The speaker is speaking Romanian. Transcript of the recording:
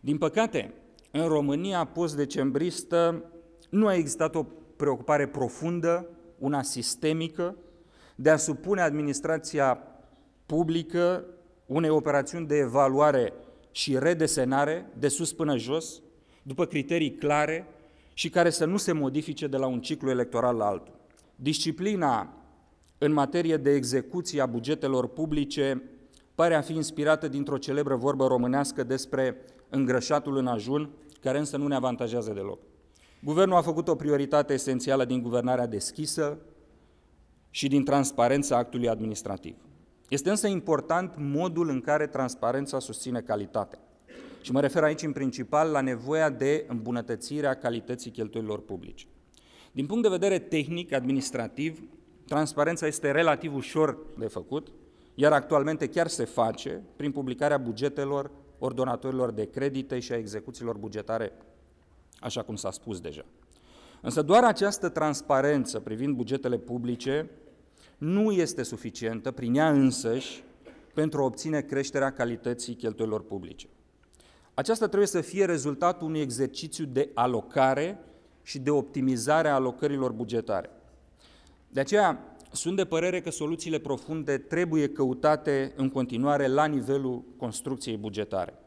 Din păcate, în România post-decembristă nu a existat o preocupare profundă, una sistemică, de a supune administrația publică unei operațiuni de evaluare și redesenare, de sus până jos, după criterii clare și care să nu se modifice de la un ciclu electoral la altul. Disciplina în materie de execuție a bugetelor publice pare a fi inspirată dintr-o celebră vorbă românească despre îngrășatul în ajun, care însă nu ne avantajează deloc. Guvernul a făcut o prioritate esențială din guvernarea deschisă și din transparența actului administrativ. Este însă important modul în care transparența susține calitatea. Și mă refer aici în principal la nevoia de îmbunătățirea calității cheltuielilor publice. Din punct de vedere tehnic, administrativ, transparența este relativ ușor de făcut, iar actualmente chiar se face prin publicarea bugetelor ordonatorilor de credite și a execuțiilor bugetare, așa cum s-a spus deja. Însă doar această transparență privind bugetele publice nu este suficientă prin ea însăși pentru a obține creșterea calității cheltuielor publice. Aceasta trebuie să fie rezultatul unui exercițiu de alocare și de optimizare a alocărilor bugetare. De aceea, sunt de părere că soluțiile profunde trebuie căutate în continuare la nivelul construcției bugetare.